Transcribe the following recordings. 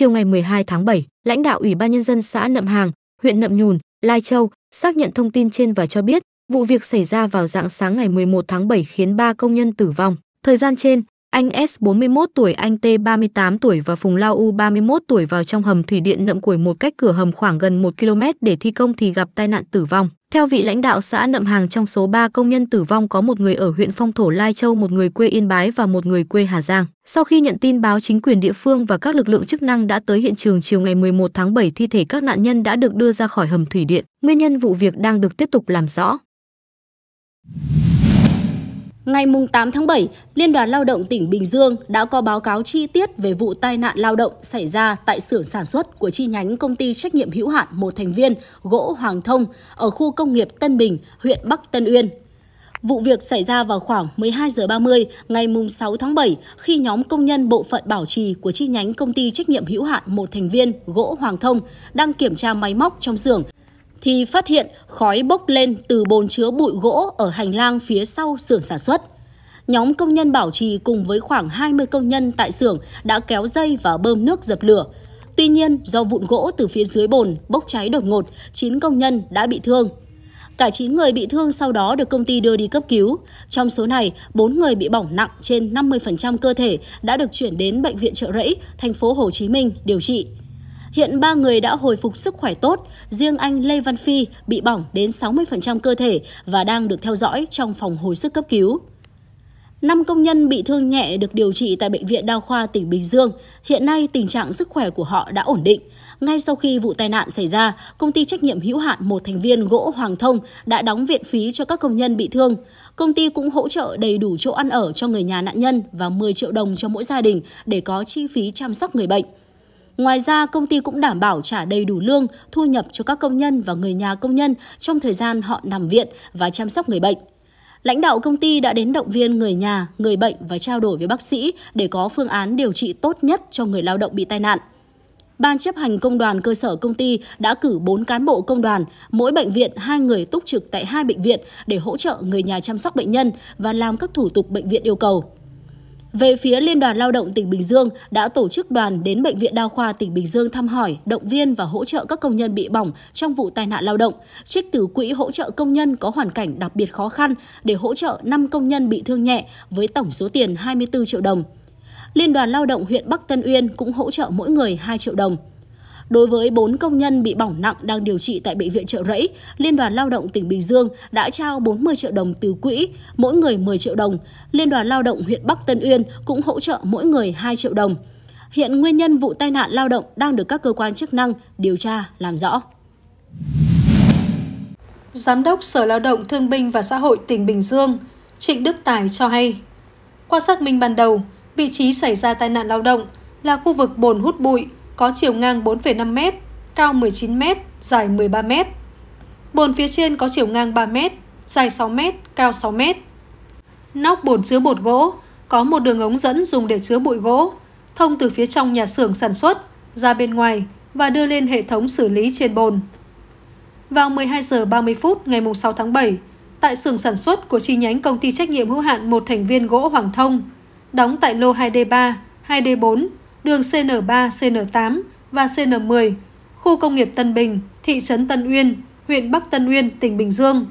Chiều ngày 12 tháng 7, lãnh đạo Ủy ban nhân dân xã Nậm Hàng, huyện Nậm Nhùn, Lai Châu xác nhận thông tin trên và cho biết vụ việc xảy ra vào dạng sáng ngày 11 tháng 7 khiến 3 công nhân tử vong. Thời gian trên, anh S 41 tuổi, anh T 38 tuổi và Phùng Lao U 31 tuổi vào trong hầm thủy điện Nậm Củi một cách cửa hầm khoảng gần 1 km để thi công thì gặp tai nạn tử vong. Theo vị lãnh đạo xã Nậm Hàng trong số 3 công nhân tử vong có một người ở huyện Phong Thổ Lai Châu, một người quê Yên Bái và một người quê Hà Giang. Sau khi nhận tin báo chính quyền địa phương và các lực lượng chức năng đã tới hiện trường chiều ngày 11 tháng 7 thi thể các nạn nhân đã được đưa ra khỏi hầm thủy điện. Nguyên nhân vụ việc đang được tiếp tục làm rõ. Ngày 8 tháng 7, Liên đoàn Lao động tỉnh Bình Dương đã có báo cáo chi tiết về vụ tai nạn lao động xảy ra tại xưởng sản xuất của chi nhánh công ty trách nhiệm hữu hạn một thành viên gỗ Hoàng Thông ở khu công nghiệp Tân Bình, huyện Bắc Tân Uyên. Vụ việc xảy ra vào khoảng 12 giờ 30 ngày 6 tháng 7 khi nhóm công nhân bộ phận bảo trì của chi nhánh công ty trách nhiệm hữu hạn một thành viên gỗ Hoàng Thông đang kiểm tra máy móc trong xưởng thì phát hiện khói bốc lên từ bồn chứa bụi gỗ ở hành lang phía sau xưởng sản xuất. Nhóm công nhân bảo trì cùng với khoảng 20 công nhân tại xưởng đã kéo dây và bơm nước dập lửa. Tuy nhiên, do vụn gỗ từ phía dưới bồn bốc cháy đột ngột, 9 công nhân đã bị thương. Cả 9 người bị thương sau đó được công ty đưa đi cấp cứu. Trong số này, 4 người bị bỏng nặng trên 50% cơ thể đã được chuyển đến bệnh viện Trợ Rẫy, thành phố Hồ Chí Minh điều trị. Hiện ba người đã hồi phục sức khỏe tốt, riêng anh Lê Văn Phi bị bỏng đến 60% cơ thể và đang được theo dõi trong phòng hồi sức cấp cứu. Năm công nhân bị thương nhẹ được điều trị tại Bệnh viện Đa khoa tỉnh Bình Dương. Hiện nay, tình trạng sức khỏe của họ đã ổn định. Ngay sau khi vụ tai nạn xảy ra, công ty trách nhiệm hữu hạn một thành viên gỗ Hoàng Thông đã đóng viện phí cho các công nhân bị thương. Công ty cũng hỗ trợ đầy đủ chỗ ăn ở cho người nhà nạn nhân và 10 triệu đồng cho mỗi gia đình để có chi phí chăm sóc người bệnh. Ngoài ra, công ty cũng đảm bảo trả đầy đủ lương, thu nhập cho các công nhân và người nhà công nhân trong thời gian họ nằm viện và chăm sóc người bệnh. Lãnh đạo công ty đã đến động viên người nhà, người bệnh và trao đổi với bác sĩ để có phương án điều trị tốt nhất cho người lao động bị tai nạn. Ban chấp hành công đoàn cơ sở công ty đã cử 4 cán bộ công đoàn, mỗi bệnh viện 2 người túc trực tại hai bệnh viện để hỗ trợ người nhà chăm sóc bệnh nhân và làm các thủ tục bệnh viện yêu cầu. Về phía Liên đoàn Lao động tỉnh Bình Dương đã tổ chức đoàn đến Bệnh viện Đa khoa tỉnh Bình Dương thăm hỏi, động viên và hỗ trợ các công nhân bị bỏng trong vụ tai nạn lao động, trích từ quỹ hỗ trợ công nhân có hoàn cảnh đặc biệt khó khăn để hỗ trợ 5 công nhân bị thương nhẹ với tổng số tiền 24 triệu đồng. Liên đoàn Lao động huyện Bắc Tân Uyên cũng hỗ trợ mỗi người 2 triệu đồng. Đối với 4 công nhân bị bỏng nặng đang điều trị tại Bệnh viện Trợ Rẫy, Liên đoàn Lao động tỉnh Bình Dương đã trao 40 triệu đồng từ quỹ, mỗi người 10 triệu đồng. Liên đoàn Lao động huyện Bắc Tân Uyên cũng hỗ trợ mỗi người 2 triệu đồng. Hiện nguyên nhân vụ tai nạn lao động đang được các cơ quan chức năng điều tra làm rõ. Giám đốc Sở Lao động Thương binh và Xã hội tỉnh Bình Dương, Trịnh Đức Tài cho hay, qua xác minh ban đầu, vị trí xảy ra tai nạn lao động là khu vực bồn hút bụi có chiều ngang 4,5m, cao 19m, dài 13m. Bồn phía trên có chiều ngang 3m, dài 6m, cao 6m. Nóc bồn chứa bột gỗ, có một đường ống dẫn dùng để chứa bụi gỗ, thông từ phía trong nhà xưởng sản xuất ra bên ngoài và đưa lên hệ thống xử lý trên bồn. Vào 12 giờ 30 phút ngày 6 tháng 7, tại xưởng sản xuất của chi nhánh công ty trách nhiệm hữu hạn một thành viên gỗ Hoàng Thông, đóng tại lô 2D3, 2D4, đường CN3, CN8 và CN10, khu công nghiệp Tân Bình, thị trấn Tân Uyên, huyện Bắc Tân Uyên, tỉnh Bình Dương.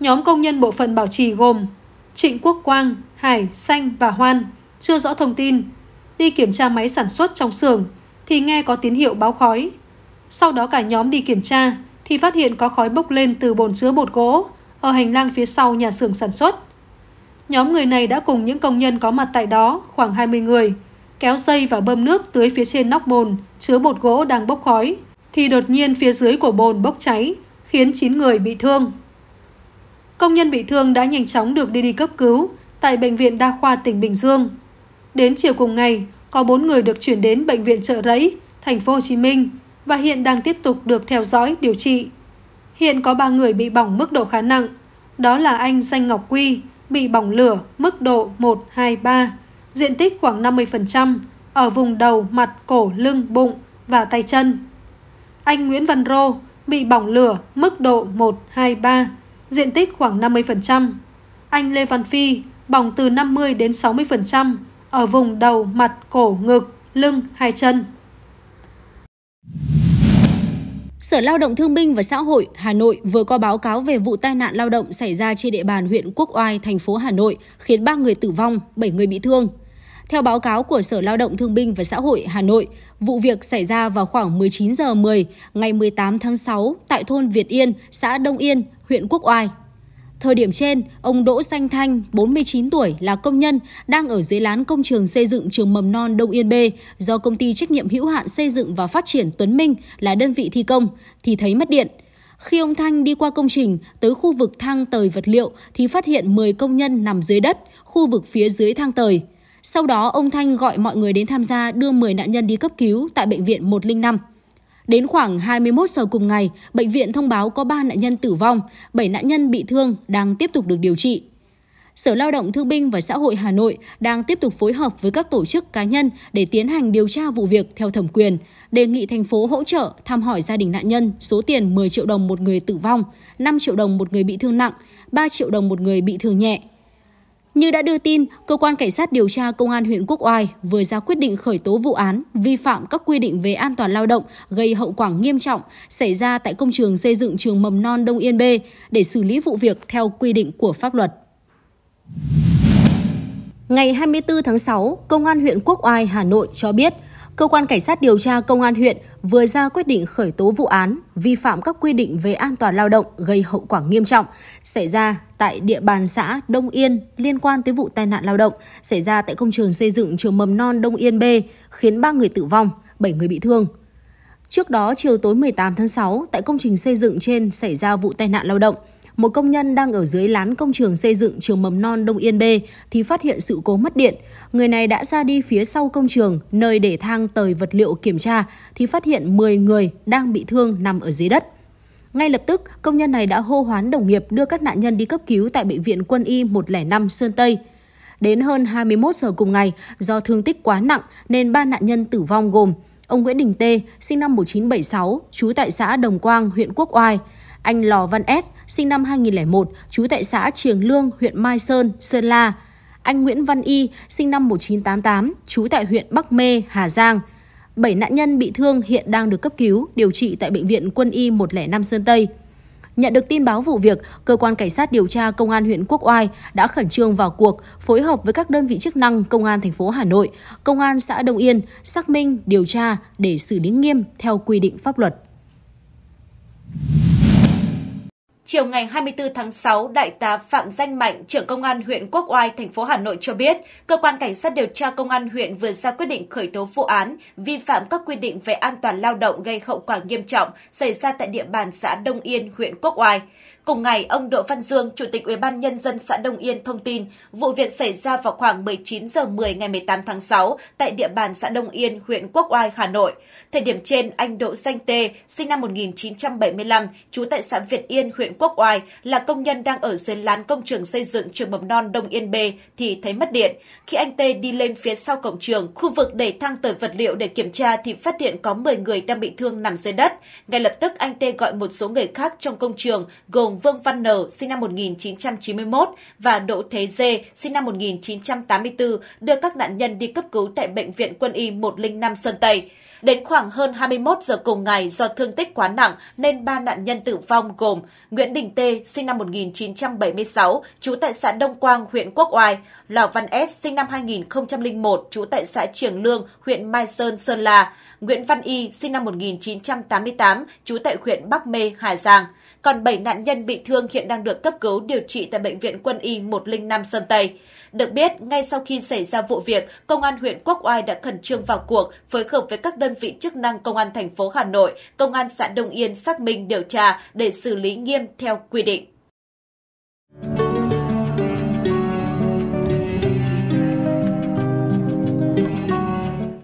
Nhóm công nhân bộ phận bảo trì gồm Trịnh Quốc Quang, Hải, Xanh và Hoan, chưa rõ thông tin, đi kiểm tra máy sản xuất trong xưởng thì nghe có tín hiệu báo khói. Sau đó cả nhóm đi kiểm tra thì phát hiện có khói bốc lên từ bồn chứa bột gỗ ở hành lang phía sau nhà xưởng sản xuất. Nhóm người này đã cùng những công nhân có mặt tại đó khoảng 20 người – kéo dây và bơm nước tưới phía trên nóc bồn chứa bột gỗ đang bốc khói, thì đột nhiên phía dưới của bồn bốc cháy, khiến 9 người bị thương. Công nhân bị thương đã nhanh chóng được đi đi cấp cứu tại Bệnh viện Đa khoa tỉnh Bình Dương. Đến chiều cùng ngày, có 4 người được chuyển đến Bệnh viện Trợ Rẫy, thành phố Hồ Chí Minh và hiện đang tiếp tục được theo dõi điều trị. Hiện có 3 người bị bỏng mức độ khá nặng, đó là anh Danh Ngọc Quy, bị bỏng lửa mức độ 1, 2, 3, diện tích khoảng 50%, ở vùng đầu, mặt, cổ, lưng, bụng và tay chân. Anh Nguyễn Văn Rô bị bỏng lửa mức độ 1, 2, 3, diện tích khoảng 50%. Anh Lê Văn Phi bỏng từ 50 đến 60% ở vùng đầu, mặt, cổ, ngực, lưng, hai chân. Sở Lao động Thương binh và Xã hội Hà Nội vừa có báo cáo về vụ tai nạn lao động xảy ra trên địa bàn huyện Quốc Oai, thành phố Hà Nội, khiến 3 người tử vong, 7 người bị thương. Theo báo cáo của Sở Lao động Thương binh và Xã hội Hà Nội, vụ việc xảy ra vào khoảng 19 giờ 10 ngày 18 tháng 6 tại thôn Việt Yên, xã Đông Yên, huyện Quốc Oai. Thời điểm trên, ông Đỗ Xanh Thanh, 49 tuổi, là công nhân, đang ở dưới lán công trường xây dựng trường mầm non Đông Yên B do công ty trách nhiệm hữu hạn xây dựng và phát triển Tuấn Minh là đơn vị thi công, thì thấy mất điện. Khi ông Thanh đi qua công trình, tới khu vực thang tời vật liệu thì phát hiện 10 công nhân nằm dưới đất, khu vực phía dưới thang tời. Sau đó, ông Thanh gọi mọi người đến tham gia đưa 10 nạn nhân đi cấp cứu tại bệnh viện 105. Đến khoảng 21 giờ cùng ngày, bệnh viện thông báo có 3 nạn nhân tử vong, 7 nạn nhân bị thương đang tiếp tục được điều trị. Sở Lao động Thương binh và Xã hội Hà Nội đang tiếp tục phối hợp với các tổ chức cá nhân để tiến hành điều tra vụ việc theo thẩm quyền, đề nghị thành phố hỗ trợ thăm hỏi gia đình nạn nhân số tiền 10 triệu đồng một người tử vong, 5 triệu đồng một người bị thương nặng, 3 triệu đồng một người bị thương nhẹ. Như đã đưa tin, cơ quan cảnh sát điều tra công an huyện Quốc Oai vừa ra quyết định khởi tố vụ án vi phạm các quy định về an toàn lao động gây hậu quả nghiêm trọng xảy ra tại công trường xây dựng trường mầm non Đông Yên B để xử lý vụ việc theo quy định của pháp luật. Ngày 24 tháng 6, Công an huyện Quốc Oai, Hà Nội cho biết – cơ quan cảnh sát điều tra công an huyện vừa ra quyết định khởi tố vụ án vi phạm các quy định về an toàn lao động gây hậu quả nghiêm trọng xảy ra tại địa bàn xã Đông Yên liên quan tới vụ tai nạn lao động xảy ra tại công trường xây dựng trường mầm non Đông Yên B khiến 3 người tử vong, 7 người bị thương. Trước đó, chiều tối 18 tháng 6, tại công trình xây dựng trên xảy ra vụ tai nạn lao động một công nhân đang ở dưới lán công trường xây dựng trường mầm non Đông Yên B thì phát hiện sự cố mất điện. Người này đã ra đi phía sau công trường, nơi để thang tời vật liệu kiểm tra, thì phát hiện 10 người đang bị thương nằm ở dưới đất. Ngay lập tức, công nhân này đã hô hoán đồng nghiệp đưa các nạn nhân đi cấp cứu tại Bệnh viện Quân y 105 Sơn Tây. Đến hơn 21 giờ cùng ngày, do thương tích quá nặng nên ba nạn nhân tử vong gồm ông Nguyễn Đình Tê, sinh năm 1976, trú tại xã Đồng Quang, huyện Quốc Oai, anh Lò Văn S, sinh năm 2001, trú tại xã Triềng Lương, huyện Mai Sơn, Sơn La. Anh Nguyễn Văn Y, sinh năm 1988, trú tại huyện Bắc Mê, Hà Giang. bảy nạn nhân bị thương hiện đang được cấp cứu, điều trị tại Bệnh viện Quân y 105 Sơn Tây. Nhận được tin báo vụ việc, cơ quan cảnh sát điều tra công an huyện Quốc Oai đã khẩn trương vào cuộc, phối hợp với các đơn vị chức năng công an thành phố Hà Nội, công an xã Đông Yên xác minh, điều tra để xử lý nghiêm theo quy định pháp luật. Chiều ngày 24 tháng 6, Đại tá Phạm Danh Mạnh, trưởng công an huyện Quốc Oai, thành phố Hà Nội cho biết, cơ quan cảnh sát điều tra công an huyện vừa ra quyết định khởi tố vụ án vi phạm các quy định về an toàn lao động gây hậu quả nghiêm trọng xảy ra tại địa bàn xã Đông Yên, huyện Quốc Oai. Cùng ngày, ông Đỗ Văn Dương, Chủ tịch Ủy e ban nhân dân xã Đông Yên thông tin, vụ việc xảy ra vào khoảng 19 giờ 10 ngày 18 tháng 6 tại địa bàn xã Đông Yên, huyện Quốc Oai, Hà Nội. Thời điểm trên, anh Đỗ Danh Tê, sinh năm 1975, trú tại xã Việt Yên, huyện Quốc Oai, là công nhân đang ở dưới lán công trường xây dựng trường mầm non Đông Yên B thì thấy mất điện. Khi anh Tê đi lên phía sau cổng trường, khu vực để thang tời vật liệu để kiểm tra thì phát hiện có 10 người đang bị thương nằm dưới đất. Ngay lập tức anh Tê gọi một số người khác trong công trường gồm Vương Văn Nờ sinh năm 1991 và Đỗ Thế Dê sinh năm 1984 đưa các nạn nhân đi cấp cứu tại Bệnh viện Quân y 105 Sơn Tây. Đến khoảng hơn 21 giờ cùng ngày do thương tích quá nặng nên ba nạn nhân tử vong gồm Nguyễn Đình Tê sinh năm 1976, trú tại xã Đông Quang, huyện Quốc Oai, Lò Văn S sinh năm 2001, trú tại xã Trường Lương, huyện Mai Sơn, Sơn La, Nguyễn Văn Y sinh năm 1988, trú tại huyện Bắc Mê, Hà Giang. Còn 7 nạn nhân bị thương hiện đang được cấp cứu điều trị tại Bệnh viện Quân y 105 Sơn Tây. Được biết, ngay sau khi xảy ra vụ việc, Công an huyện Quốc Oai đã khẩn trương vào cuộc, phối hợp với các đơn vị chức năng Công an thành phố Hà Nội, Công an xã Đông Yên xác minh điều tra để xử lý nghiêm theo quy định.